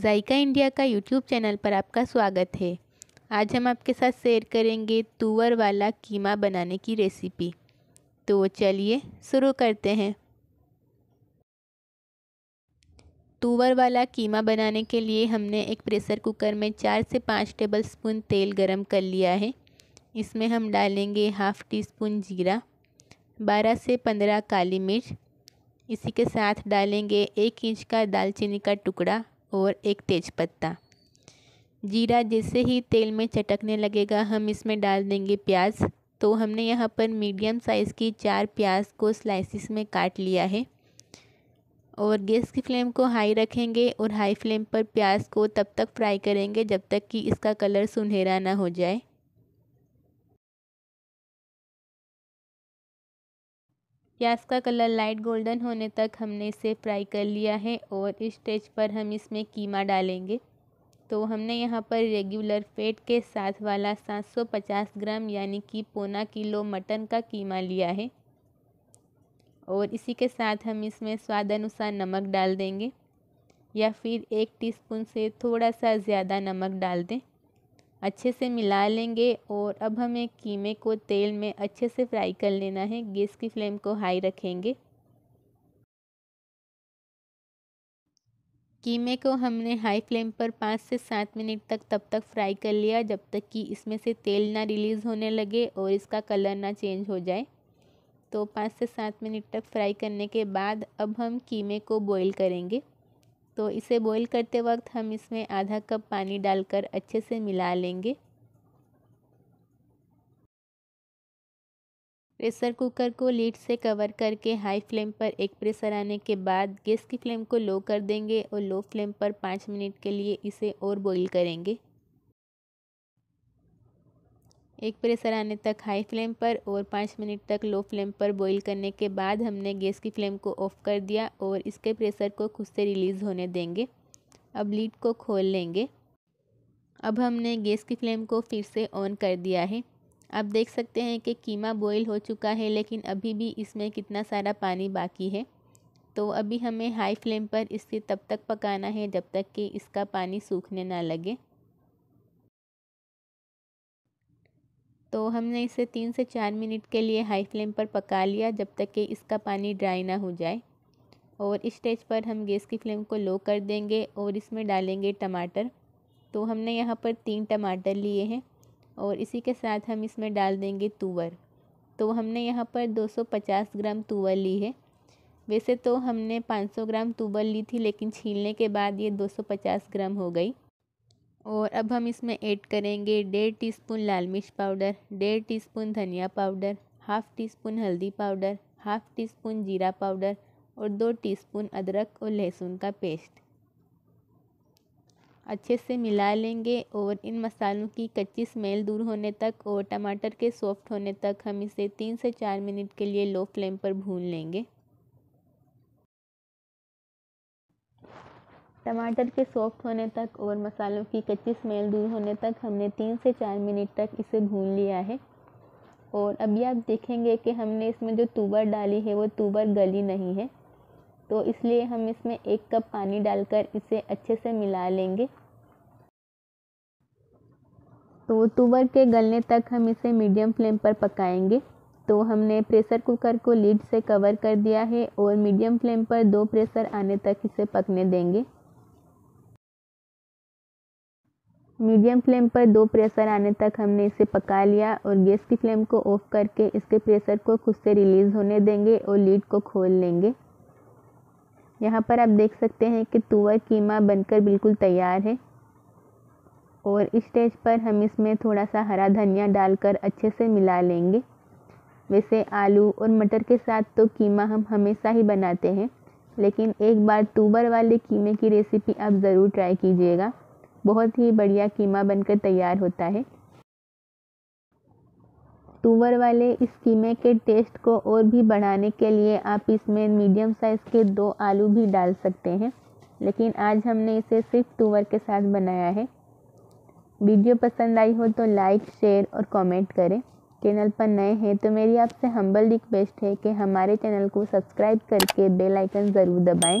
जायका India का YouTube channel पर आपका स्वागत है आज हम आपके साथ शेयर करेंगे तुअर वाला कीमा बनाने की रेसिपी तो चलिए शुरू करते हैं तुवर वाला कीमा बनाने के लिए हमने एक प्रेशर कुकर में चार से पाँच टेबल स्पून तेल गरम कर लिया है इसमें हम डालेंगे हाफ़ टी स्पून जीरा बारह से पंद्रह काली मिर्च इसी के साथ डालेंगे एक इंच का दालचीनी का टुकड़ा और एक तेज़पत्ता जीरा जैसे ही तेल में चटकने लगेगा हम इसमें डाल देंगे प्याज तो हमने यहाँ पर मीडियम साइज़ की चार प्याज को स्लाइसिस में काट लिया है और गैस की फ्लेम को हाई रखेंगे और हाई फ्लेम पर प्याज को तब तक फ्राई करेंगे जब तक कि इसका कलर सुनहरा ना हो जाए प्याज का कलर लाइट गोल्डन होने तक हमने इसे फ्राई कर लिया है और इस स्टेज पर हम इसमें कीमा डालेंगे तो हमने यहाँ पर रेगुलर फेट के साथ वाला 750 ग्राम यानी कि पौना किलो मटन का कीमा लिया है और इसी के साथ हम इसमें स्वाद अनुसार नमक डाल देंगे या फिर एक टीस्पून से थोड़ा सा ज़्यादा नमक डाल दें अच्छे से मिला लेंगे और अब हमें कीमे को तेल में अच्छे से फ्राई कर लेना है गैस की फ्लेम को हाई रखेंगे कीमे को हमने हाई फ्लेम पर पाँच से सात मिनट तक तब तक फ्राई कर लिया जब तक कि इसमें से तेल ना रिलीज़ होने लगे और इसका कलर ना चेंज हो जाए तो पाँच से सात मिनट तक फ्राई करने के बाद अब हम कीमे को बॉईल करेंगे तो इसे बॉईल करते वक्त हम इसमें आधा कप पानी डालकर अच्छे से मिला लेंगे प्रेशर कुकर को लीड से कवर करके हाई फ्लेम पर एक प्रेशर आने के बाद गैस की फ्लेम को लो कर देंगे और लो फ्लेम पर पाँच मिनट के लिए इसे और बॉईल करेंगे एक प्रेशर आने तक हाई फ्लेम पर और पाँच मिनट तक लो फ्लेम पर बॉईल करने के बाद हमने गैस की फ्लेम को ऑफ़ कर दिया और इसके प्रेशर को खुद से रिलीज़ होने देंगे अब लीड को खोल लेंगे अब हमने गैस की फ्लेम को फिर से ऑन कर दिया है आप देख सकते हैं कि कीमा बॉईल हो चुका है लेकिन अभी भी इसमें कितना सारा पानी बाकी है तो अभी हमें हाई फ्लेम पर इसे तब तक पकाना है जब तक कि इसका पानी सूखने ना लगे तो हमने इसे तीन से चार मिनट के लिए हाई फ्लेम पर पका लिया जब तक कि इसका पानी ड्राई ना हो जाए और इस स्टेज पर हम गैस की फ्लेम को लो कर देंगे और इसमें डालेंगे टमाटर तो हमने यहाँ पर तीन टमाटर लिए हैं और इसी के साथ हम इसमें डाल देंगे तुअर तो हमने यहाँ पर 250 ग्राम तुअर ली है वैसे तो हमने 500 ग्राम तुअर ली थी लेकिन छीलने के बाद ये 250 ग्राम हो गई और अब हम इसमें ऐड करेंगे डेढ़ टीस्पून लाल मिर्च पाउडर डेढ़ टीस्पून धनिया पाउडर हाफ़ टी स्पून हल्दी पाउडर हाफ़ टी स्पून जीरा पाउडर और दो टीस्पून अदरक और लहसुन का पेस्ट अच्छे से मिला लेंगे और इन मसालों की कच्ची स्मेल दूर होने तक और टमाटर के सॉफ्ट होने तक हम इसे तीन से चार मिनट के लिए लो फ्लेम पर भून लेंगे टमाटर के सॉफ्ट होने तक और मसालों की कच्ची स्मेल दूर होने तक हमने तीन से चार मिनट तक इसे भून लिया है और अभी आप देखेंगे कि हमने इसमें जो तूबर डाली है वो तूबर गली नहीं है तो इसलिए हम इसमें एक कप पानी डालकर इसे अच्छे से मिला लेंगे तो तूबर के गलने तक हम इसे मीडियम फ्लेम पर पकाएंगे तो हमने प्रेशर कुकर को लीड से कवर कर दिया है और मीडियम फ्लेम पर दो प्रेशर आने तक इसे पकने देंगे मीडियम फ्लेम पर दो प्रेशर आने तक हमने इसे पका लिया और गैस की फ्लेम को ऑफ करके इसके प्रेशर को खुद से रिलीज़ होने देंगे और लीड को खोल लेंगे यहाँ पर आप देख सकते हैं कि तुअर कीमा बनकर बिल्कुल तैयार है और इस स्टेज पर हम इसमें थोड़ा सा हरा धनिया डालकर अच्छे से मिला लेंगे वैसे आलू और मटर के साथ तो कीमा हम हमेशा ही बनाते हैं लेकिन एक बार तूबर वाले कीमे की रेसिपी आप ज़रूर ट्राई कीजिएगा बहुत ही बढ़िया कीमा बनकर तैयार होता है तुवर वाले इस कीमे के टेस्ट को और भी बढ़ाने के लिए आप इसमें मीडियम साइज़ के दो आलू भी डाल सकते हैं लेकिन आज हमने इसे सिर्फ तुवर के साथ बनाया है वीडियो पसंद आई हो तो लाइक शेयर और कमेंट करें चैनल पर नए हैं तो मेरी आपसे हम्बल रिक्वेस्ट है कि हमारे चैनल को सब्सक्राइब करके बेल आइकन ज़रूर दबाएं